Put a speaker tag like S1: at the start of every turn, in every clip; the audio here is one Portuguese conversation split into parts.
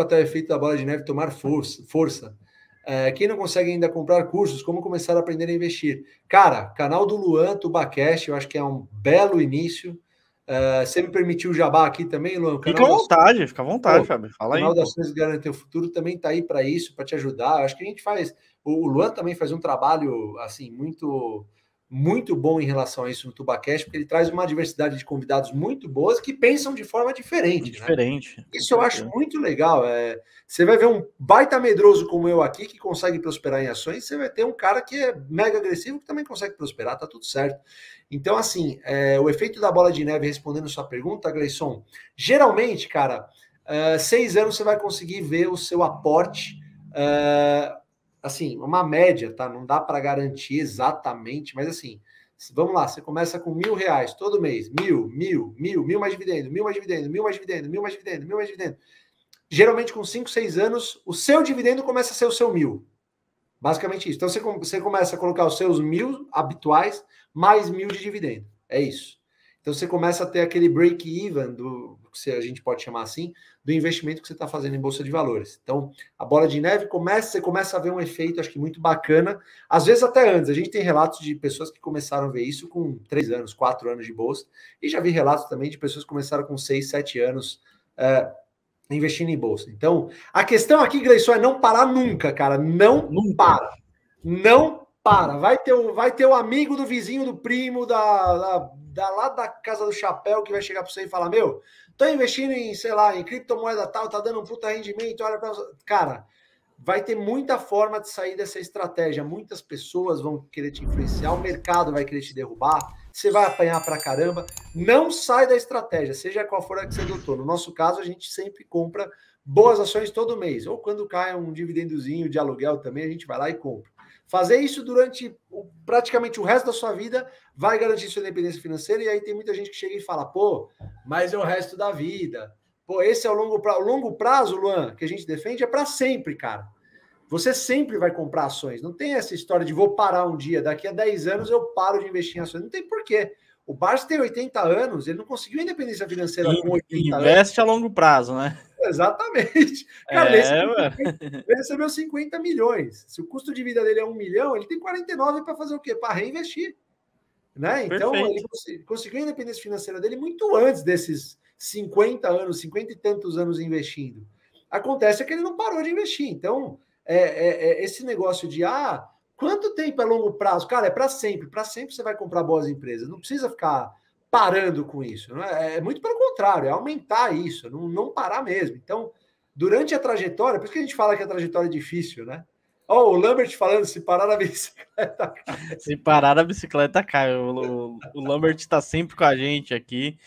S1: Tipo, até o efeito da bola de neve tomar força. força. É, quem não consegue ainda comprar cursos, como começar a aprender a investir? Cara, canal do Luan, Tubacast, eu acho que é um belo início. É, você me permitiu o jabá aqui também, Luan? Fica à vontade, fica à vontade, Fábio. Fala aí. O canal das Ações Garante o Futuro também está aí para isso, para te ajudar. Eu acho que a gente faz. O Luan também faz um trabalho assim muito muito bom em relação a isso no Tubacast, porque ele traz uma diversidade de convidados muito boas que pensam de forma diferente. Né? Diferente. Né? Isso eu acho muito legal. É, você vai ver um baita medroso como eu aqui, que consegue prosperar em ações, você vai ter um cara que é mega agressivo, que também consegue prosperar, tá tudo certo. Então, assim, é, o efeito da bola de neve, respondendo sua pergunta, Gleison, geralmente, cara, é, seis anos você vai conseguir ver o seu aporte Uh, assim, uma média, tá? Não dá para garantir exatamente, mas assim, vamos lá, você começa com mil reais todo mês, mil, mil, mil, mil mais dividendo, mil mais dividendo, mil mais dividendo, mil mais dividendo, mil mais dividendo. Geralmente com cinco, seis anos, o seu dividendo começa a ser o seu mil. Basicamente isso. Então você, você começa a colocar os seus mil habituais mais mil de dividendo. É isso. Então você começa a ter aquele break-even, se a gente pode chamar assim, do investimento que você está fazendo em Bolsa de Valores. Então, a bola de neve começa, você começa a ver um efeito, acho que muito bacana. Às vezes até antes. A gente tem relatos de pessoas que começaram a ver isso com três anos, quatro anos de Bolsa, e já vi relatos também de pessoas que começaram com seis, sete anos. É, investindo em bolsa. Então, a questão aqui, Gleison, é não parar nunca, cara. Não não para. Não para, vai ter o, vai ter o amigo do vizinho do primo da, da, da lá da casa do chapéu que vai chegar para você e falar: Meu, tô investindo em, sei lá, em criptomoeda tal, tá dando um puta rendimento, olha pra... Cara, vai ter muita forma de sair dessa estratégia. Muitas pessoas vão querer te influenciar, o mercado vai querer te derrubar, você vai apanhar para caramba. Não sai da estratégia, seja qual for a que você adotou. No nosso caso, a gente sempre compra boas ações todo mês, ou quando cai um dividendozinho de aluguel também, a gente vai lá e compra. Fazer isso durante praticamente o resto da sua vida vai garantir sua independência financeira. E aí tem muita gente que chega e fala, pô, mas é o resto da vida. Pô, esse é o longo prazo. O longo prazo, Luan, que a gente defende é para sempre, cara. Você sempre vai comprar ações. Não tem essa história de vou parar um dia, daqui a 10 anos eu paro de investir em ações. Não tem porquê. O Barça tem 80 anos, ele não conseguiu independência financeira e, com 80 investe
S2: anos. a longo prazo, né?
S1: Exatamente. É, Cara, é, ele recebeu 50 milhões. Se o custo de vida dele é um milhão, ele tem 49 para fazer o quê? Para reinvestir. Né? Então, Perfeito. ele conseguiu a independência financeira dele muito antes desses 50 anos, 50 e tantos anos investindo. Acontece é que ele não parou de investir. Então, é, é, é esse negócio de ah, quanto tempo é longo prazo? Cara, é para sempre. Para sempre você vai comprar boas empresas. Não precisa ficar parando com isso. É? é? muito pelo contrário, é aumentar isso, não, não parar mesmo. Então, durante a trajetória, por isso que a gente fala que a trajetória é difícil, né? Oh, o Lambert falando, se parar a bicicleta.
S2: se parar a bicicleta cai. O, o, o Lambert está sempre com a gente aqui.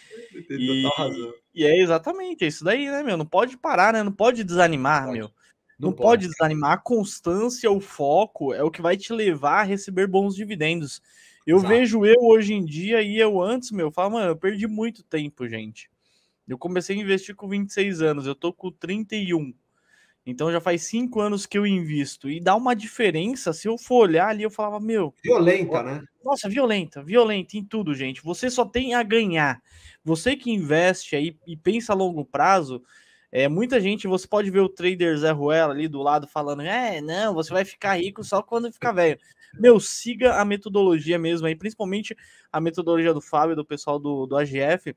S2: E, tá e, é exatamente isso daí, né, meu? Não pode parar, né? Não pode desanimar, não meu. Pode. Não, não pode. pode desanimar. A constância, o foco é o que vai te levar a receber bons dividendos. Eu Exato. vejo eu hoje em dia e eu antes, meu, falo, mano, eu perdi muito tempo, gente. Eu comecei a investir com 26 anos, eu tô com 31. Então já faz cinco anos que eu invisto. E dá uma diferença se eu for olhar ali, eu falava, meu. Violenta, né? Nossa, violenta, violenta em tudo, gente. Você só tem a ganhar. Você que investe aí e pensa a longo prazo, é, muita gente, você pode ver o trader Zé Ruela ali do lado falando: é, não, você vai ficar rico só quando ficar velho. Meu, siga a metodologia mesmo aí, principalmente a metodologia do Fábio, do pessoal do, do AGF.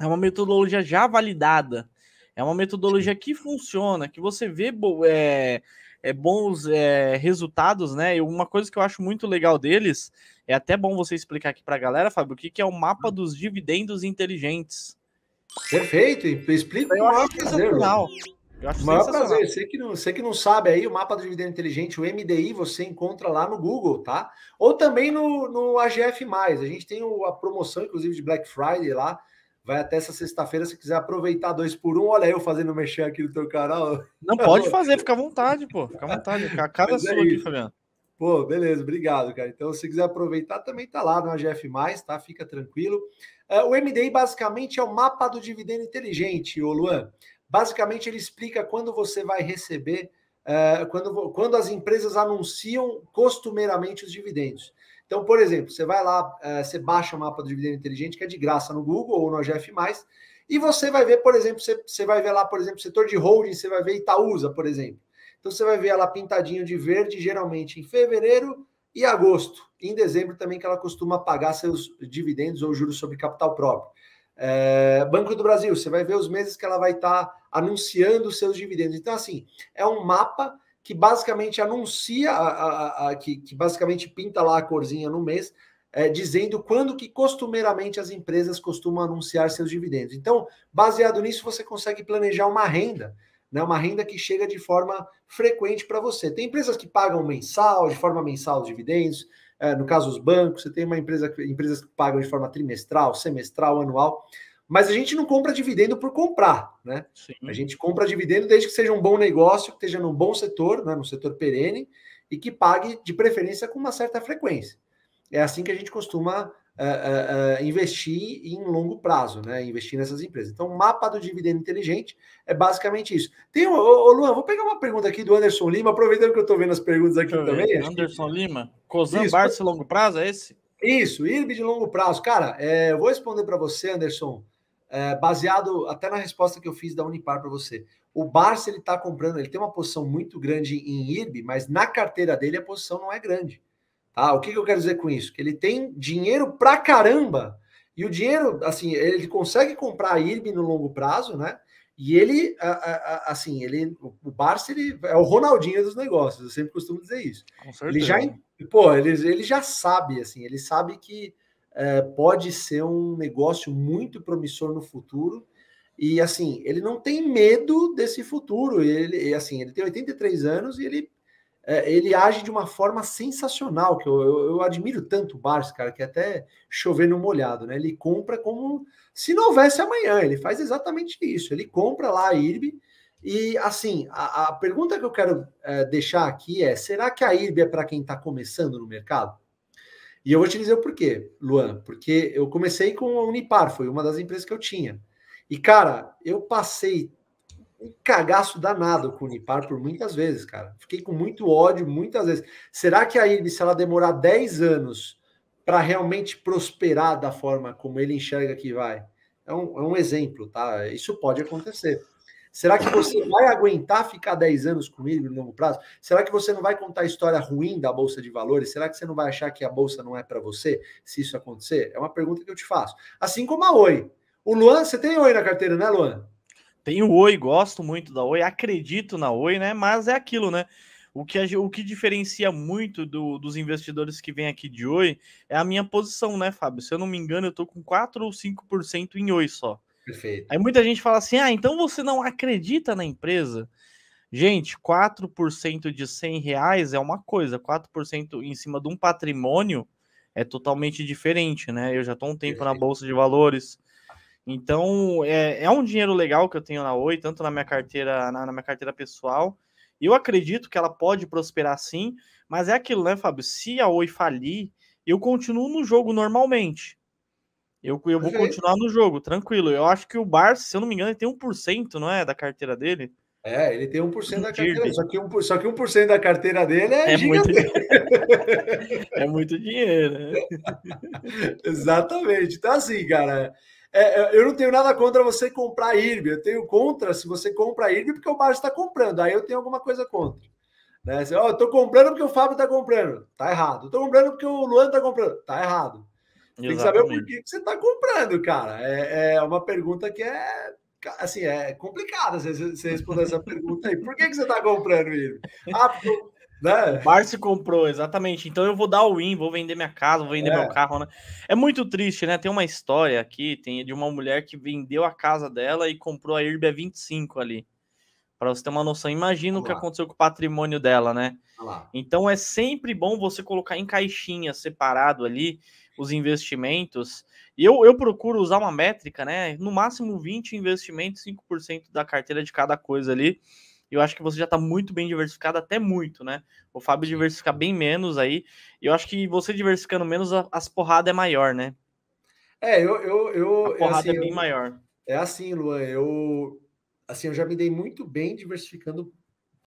S2: É uma metodologia já validada. É uma metodologia que funciona, que você vê é, é, bons é, resultados, né? E uma coisa que eu acho muito legal deles, é até bom você explicar aqui para a galera, Fábio, o que, que é o mapa dos dividendos inteligentes. Perfeito,
S1: explica é o maior prazer. Final. O maior prazer, você que, não, você que não sabe aí, o mapa do dividendo inteligente, o MDI, você encontra lá no Google, tá? Ou também no, no AGF+, a gente tem a promoção, inclusive, de Black Friday lá, Vai até essa sexta-feira, se quiser aproveitar dois por um, olha eu fazendo mexer aqui no teu canal. Não pode fazer, fica à vontade, pô. Fica à vontade. A casa é sua aqui, Fabiano. Pô, beleza, obrigado, cara. Então, se quiser aproveitar, também tá lá no AGF, tá? Fica tranquilo. É, o MDI basicamente é o mapa do dividendo inteligente, ô Luan. Basicamente, ele explica quando você vai receber, é, quando, quando as empresas anunciam costumeiramente os dividendos. Então, por exemplo, você vai lá, é, você baixa o mapa do dividendo inteligente, que é de graça no Google ou no AGF. E você vai ver, por exemplo, você, você vai ver lá, por exemplo, setor de holding, você vai ver Itaúsa, por exemplo. Então você vai ver ela pintadinho de verde, geralmente em fevereiro e agosto. E em dezembro também que ela costuma pagar seus dividendos ou juros sobre capital próprio. É, Banco do Brasil, você vai ver os meses que ela vai estar tá anunciando seus dividendos. Então, assim, é um mapa que basicamente anuncia, a, a, a, que, que, basicamente pinta lá a corzinha no mês, é, dizendo quando que costumeiramente as empresas costumam anunciar seus dividendos. Então, baseado nisso, você consegue planejar uma renda né? Uma renda que chega de forma frequente para você. Tem empresas que pagam mensal, de forma mensal os dividendos, é, no caso os bancos, você tem uma empresa, empresas que pagam de forma trimestral, semestral, anual, mas a gente não compra dividendo por comprar, né? Sim. A gente compra dividendo desde que seja um bom negócio, que esteja num bom setor, né, num setor perene, e que pague de preferência com uma certa frequência. É assim que a gente costuma uh, uh, investir em longo prazo, né? Investir nessas empresas. Então, o mapa do dividendo inteligente é basicamente isso. Tem o, o Luan, vou pegar uma pergunta aqui do Anderson Lima, aproveitando que eu estou vendo as perguntas aqui eu também. Ver. Anderson que... Lima, Cozan Barça longo prazo, é esse? Isso, IRB de longo prazo. Cara, é, eu vou responder para você, Anderson, é, baseado até na resposta que eu fiz da Unipar para você. O Barça, ele está comprando, ele tem uma posição muito grande em IRB, mas na carteira dele a posição não é grande. Tá? O que, que eu quero dizer com isso? Que ele tem dinheiro pra caramba. E o dinheiro, assim, ele consegue comprar a IRB no longo prazo, né? E ele, assim, ele, o Barça ele é o Ronaldinho dos negócios, eu sempre costumo dizer isso. Ele já, pô, ele, ele já sabe, assim, ele sabe que é, pode ser um negócio muito promissor no futuro. E, assim, ele não tem medo desse futuro. Ele, assim, ele tem 83 anos e ele é, ele age de uma forma sensacional, que eu, eu, eu admiro tanto o Barça, cara, que é até chover no molhado, né? Ele compra como se não houvesse amanhã, ele faz exatamente isso. Ele compra lá a IRB e, assim, a, a pergunta que eu quero é, deixar aqui é, será que a IRB é para quem está começando no mercado? E eu vou te dizer o porquê, Luan, porque eu comecei com a Unipar, foi uma das empresas que eu tinha. E, cara, eu passei um cagaço danado com o Unipar por muitas vezes, cara. Fiquei com muito ódio muitas vezes. Será que a Iris, se ela demorar 10 anos para realmente prosperar da forma como ele enxerga que vai? É um, é um exemplo, tá? Isso pode acontecer. Será que você vai aguentar ficar 10 anos com ele no longo prazo? Será que você não vai contar a história ruim da Bolsa de Valores? Será que você não vai achar que a Bolsa não é para você se isso acontecer? É uma pergunta que eu te faço. Assim como a Oi. O Luan, você tem Oi na carteira, né, Luan? Tenho Oi,
S2: gosto muito da Oi, acredito na Oi, né? Mas é aquilo, né? O que, o que diferencia muito do, dos investidores que vêm aqui de Oi é a minha posição, né, Fábio? Se eu não me engano, eu tô com 4 ou 5% em Oi só. Perfeito. Aí muita gente fala assim: ah, então você não acredita na empresa? Gente, 4% de 100 reais é uma coisa, 4% em cima de um patrimônio é totalmente diferente, né? Eu já estou um tempo Perfeito. na Bolsa de Valores, então, é, é um dinheiro legal que eu tenho na Oi, tanto na minha carteira, na, na minha carteira pessoal. Eu acredito que ela pode prosperar sim, mas é aquilo, né, Fábio? Se a Oi falir, eu continuo no jogo normalmente. Eu, eu vou é continuar no jogo, tranquilo. Eu acho que o Barça, se eu não me engano, ele tem 1%, não é? Da
S1: carteira dele. É, ele tem 1% da carteira, só que, 1%, só que 1% da carteira dele é, é muito dinheiro. é muito dinheiro. Né? Exatamente. Então, assim, cara, é, é, eu não tenho nada contra você comprar IRB, eu tenho contra se você compra IRB porque o Márcio está comprando, aí eu tenho alguma coisa contra. Né? Você, eu estou comprando porque o Fábio está comprando, tá errado. Estou comprando porque o Luan está comprando, tá errado. Exatamente. Tem que saber por que você está comprando, cara. É, é uma pergunta que é assim, é complicada. você, você responder essa pergunta aí. Por que, que você está comprando irb? Ah, porque né? Barsi
S2: comprou, exatamente. Então eu vou dar o win, vou vender minha casa, vou vender é. meu carro. Né? É muito triste, né? Tem uma história aqui tem de uma mulher que vendeu a casa dela e comprou a Irbia 25 ali. Para você ter uma noção, imagina Olá. o que aconteceu com o patrimônio dela, né? Olá. Então é sempre bom você colocar em caixinha separado ali os investimentos. E eu, eu procuro usar uma métrica, né? No máximo 20 investimentos, 5% da carteira de cada coisa ali eu acho que você já está muito bem diversificado, até muito, né? O Fábio diversificar bem menos aí. E eu acho que você diversificando menos, as porradas é maior, né?
S1: É, eu. eu, eu a é porrada é, assim, é bem eu, maior. É assim, Luan, eu. Assim, eu já me dei muito bem diversificando